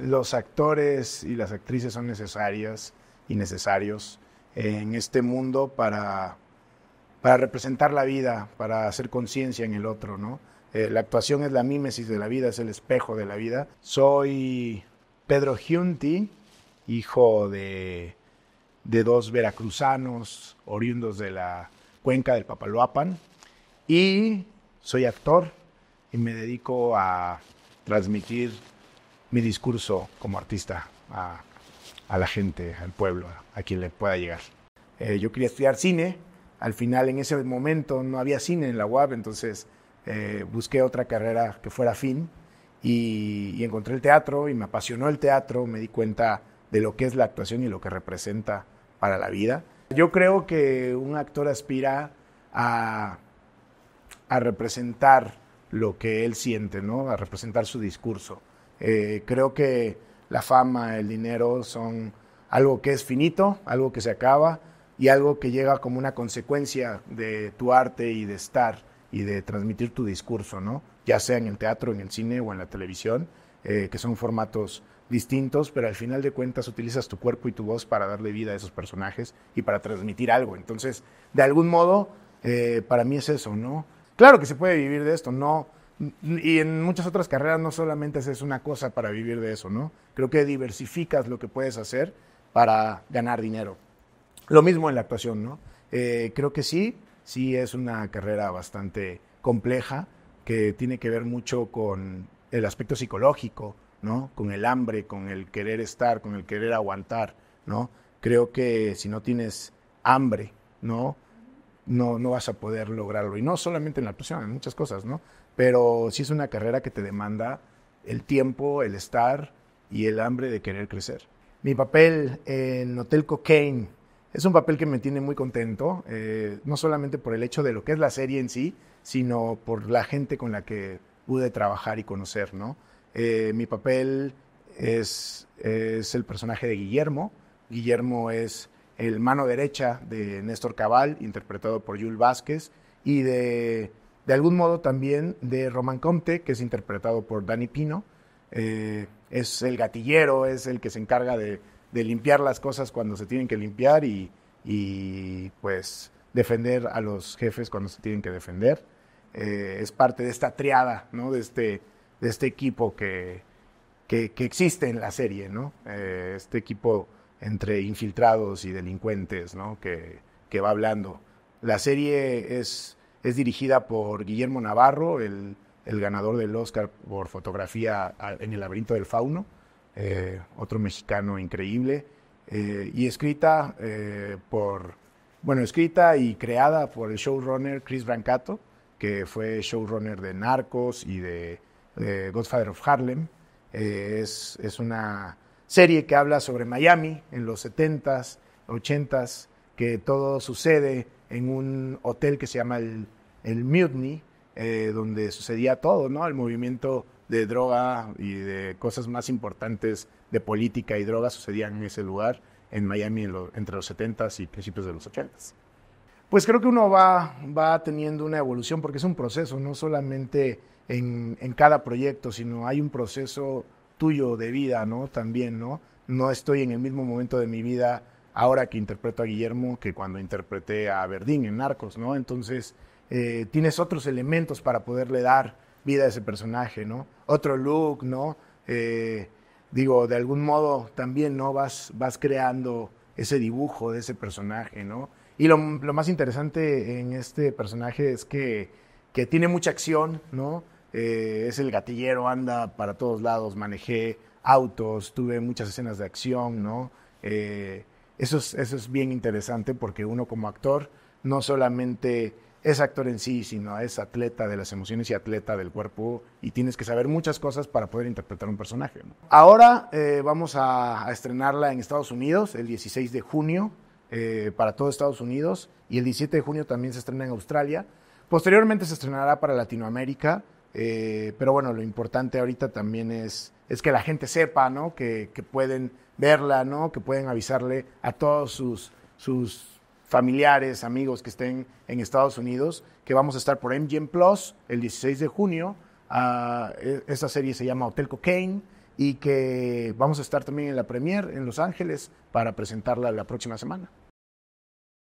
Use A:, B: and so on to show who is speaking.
A: los actores y las actrices son necesarias y necesarios en este mundo para, representar la vida, para hacer conciencia en el otro, ¿no? Eh, la actuación es la mímesis de la vida, es el espejo de la vida. Soy Pedro Giunti, hijo de, de dos veracruzanos oriundos de la cuenca del Papaloapan, y soy actor y me dedico a transmitir mi discurso como artista a, la gente, al pueblo, a quien le pueda llegar. Eh, yo quería estudiar cine, al final en ese momento no había cine en la UAB, entonces eh, busqué otra carrera que fuera fin y, encontré el teatro y me apasionó el teatro, me di cuenta de lo que es la actuación y lo que representa para la vida. Yo creo que un actor aspira a, a representar lo que él siente, ¿no? a representar su discurso. Eh, creo que la fama, el dinero son algo que es finito, algo que se acaba y algo que llega como una consecuencia de tu arte y de estar y de transmitir tu discurso, ¿no? Ya sea en el teatro, en el cine o en la televisión, eh, que son formatos distintos, pero al final de cuentas utilizas tu cuerpo y tu voz para darle vida a esos personajes y para transmitir algo. Entonces, de algún modo, eh, para mí es eso, ¿no? Claro que se puede vivir de esto, no, y en muchas otras carreras no solamente es una cosa para vivir de eso, ¿no? Creo que diversificas lo que puedes hacer para ganar dinero. Lo mismo en la actuación, ¿no? Eh, creo que sí, sí es una carrera bastante compleja que tiene que ver mucho con el aspecto psicológico, ¿no? Con el hambre, con el querer estar, con el querer aguantar, ¿no? Creo que si no tienes hambre, ¿no? no, no vas a poder lograrlo. Y no solamente en la actuación, en muchas cosas, ¿no? Pero sí es una carrera que te demanda el tiempo, el estar y el hambre de querer crecer. Mi papel en Hotel Cocaine es un papel que me tiene muy contento, eh, no solamente por el hecho de lo que es la serie en sí, sino por la gente con la que pude trabajar y conocer, ¿no? Eh, mi papel es el personaje de Guillermo. Guillermo es el mano derecha de Néstor Cabal, interpretado por Jules Vázquez, y de, de algún modo también de Román Comte, que es interpretado por Dani Pino. Eh, es el gatillero, es el que se encarga de, limpiar las cosas cuando se tienen que limpiar y, pues defender a los jefes cuando se tienen que defender. Eh, es parte de esta triada, ¿no? De este, de este equipo que, que, existe en la serie, ¿no? Eh, este equipo entre infiltrados y delincuentes, ¿no? Que, que va hablando. La serie es, es dirigida por Guillermo Navarro, el, ganador del Oscar por fotografía en el laberinto del fauno, eh, otro mexicano increíble, eh, y escrita eh, por, bueno, escrita y creada por el showrunner Chris Brancato, que fue showrunner de Narcos y de, de Godfather of Harlem. es, es una serie que habla sobre Miami en los 70 ochentas, que todo sucede en un hotel que se llama el, el Mutiny, eh, donde sucedía todo, ¿no? El movimiento de droga y de cosas más importantes de política y droga sucedían en ese lugar, en Miami, entre los setentas y principios de los ochentas. Pues creo que uno va, va teniendo una evolución porque es un proceso, no solamente en cada proyecto, sino hay un proceso tuyo de vida, ¿no? También, ¿no? No estoy en el mismo momento de mi vida ahora que interpreto a Guillermo que cuando interpreté a Verdín en Narcos, ¿no? Entonces, eh, tienes otros elementos para poderle dar vida a ese personaje, ¿no? Otro look, ¿no? Eh, digo, de algún modo también, ¿no? Vas, vas creando ese dibujo de ese personaje, ¿no? Y lo, lo más interesante en este personaje es que, que tiene mucha acción, ¿no? Eh, es el gatillero, anda para todos lados, manejé autos, tuve muchas escenas de acción, ¿no? Eh, eso, es, bien interesante porque uno como actor no solamente es actor en sí, sino es atleta de las emociones y atleta del cuerpo y tienes que saber muchas cosas para poder interpretar un personaje. Ahora eh, vamos a, estrenarla en Estados Unidos el 16 de junio para todo Estados Unidos y el 17 de junio también se estrena en Australia. Posteriormente se estrenará para Latinoamérica eh, pero bueno, lo importante ahorita también es, es que la gente sepa, ¿no? Que, que pueden verla, ¿no? Que pueden avisarle a todos sus, sus familiares, amigos que estén en Estados Unidos, que vamos a estar por MGM Plus el 16 de junio. a ah, e, esa serie se llama Hotel Cocaine y que vamos a estar también en la premier en Los Ángeles para presentarla la próxima semana.